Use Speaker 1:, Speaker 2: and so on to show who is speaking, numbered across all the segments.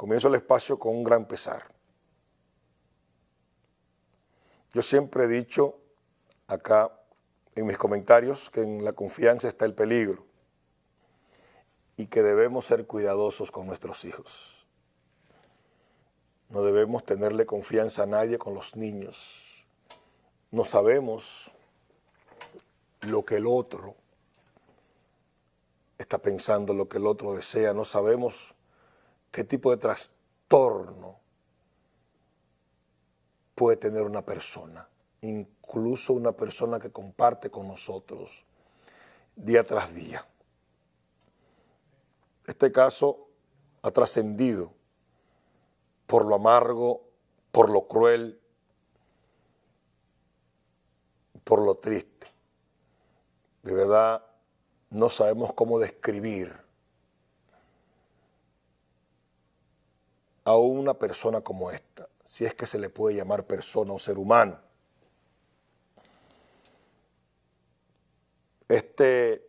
Speaker 1: Comienzo el espacio con un gran pesar. Yo siempre he dicho acá en mis comentarios que en la confianza está el peligro y que debemos ser cuidadosos con nuestros hijos. No debemos tenerle confianza a nadie con los niños. No sabemos lo que el otro está pensando, lo que el otro desea. No sabemos qué tipo de trastorno puede tener una persona, incluso una persona que comparte con nosotros día tras día. Este caso ha trascendido por lo amargo, por lo cruel, por lo triste. De verdad, no sabemos cómo describir a una persona como esta, si es que se le puede llamar persona o ser humano. Este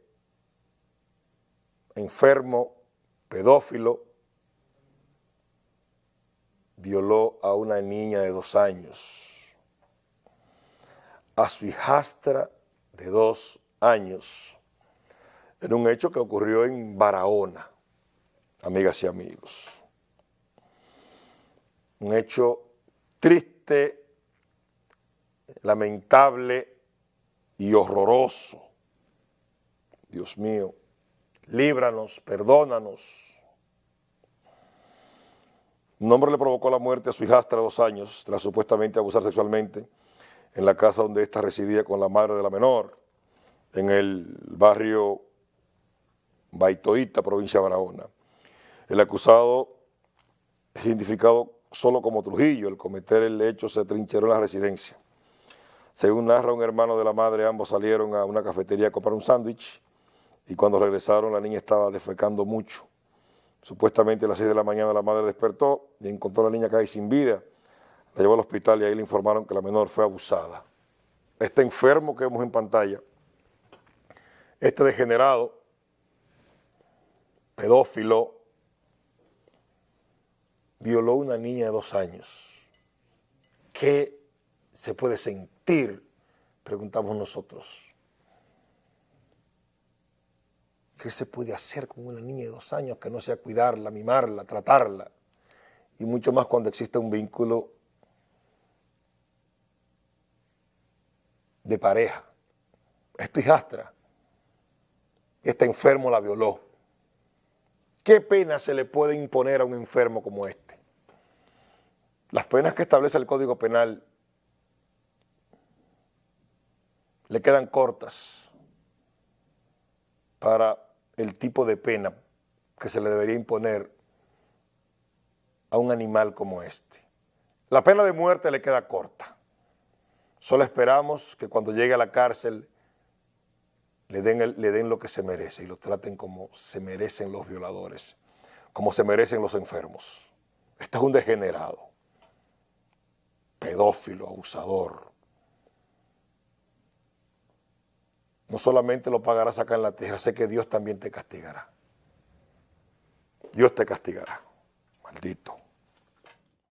Speaker 1: enfermo, pedófilo, violó a una niña de dos años, a su hijastra de dos años, en un hecho que ocurrió en Barahona, amigas y amigos un hecho triste, lamentable y horroroso. Dios mío, líbranos, perdónanos. Un hombre le provocó la muerte a su hijastra dos años tras supuestamente abusar sexualmente en la casa donde ésta residía con la madre de la menor, en el barrio Baitoita, provincia de Barahona. El acusado es identificado solo como Trujillo, el cometer el hecho se trincheró en la residencia. Según narra un hermano de la madre, ambos salieron a una cafetería a comprar un sándwich y cuando regresaron la niña estaba defecando mucho. Supuestamente a las 6 de la mañana la madre despertó y encontró a la niña caída sin vida. La llevó al hospital y ahí le informaron que la menor fue abusada. Este enfermo que vemos en pantalla, este degenerado, pedófilo, violó una niña de dos años. ¿Qué se puede sentir? Preguntamos nosotros. ¿Qué se puede hacer con una niña de dos años que no sea cuidarla, mimarla, tratarla? Y mucho más cuando existe un vínculo de pareja. Es pijastra. Este enfermo la violó. ¿Qué pena se le puede imponer a un enfermo como este? Las penas que establece el Código Penal le quedan cortas para el tipo de pena que se le debería imponer a un animal como este. La pena de muerte le queda corta. Solo esperamos que cuando llegue a la cárcel le den, lo que se merece y lo traten como se merecen los violadores, como se merecen los enfermos. Este es un degenerado, pedófilo, abusador. No solamente lo pagarás acá en la tierra, sé que Dios también te castigará. Dios te castigará, maldito.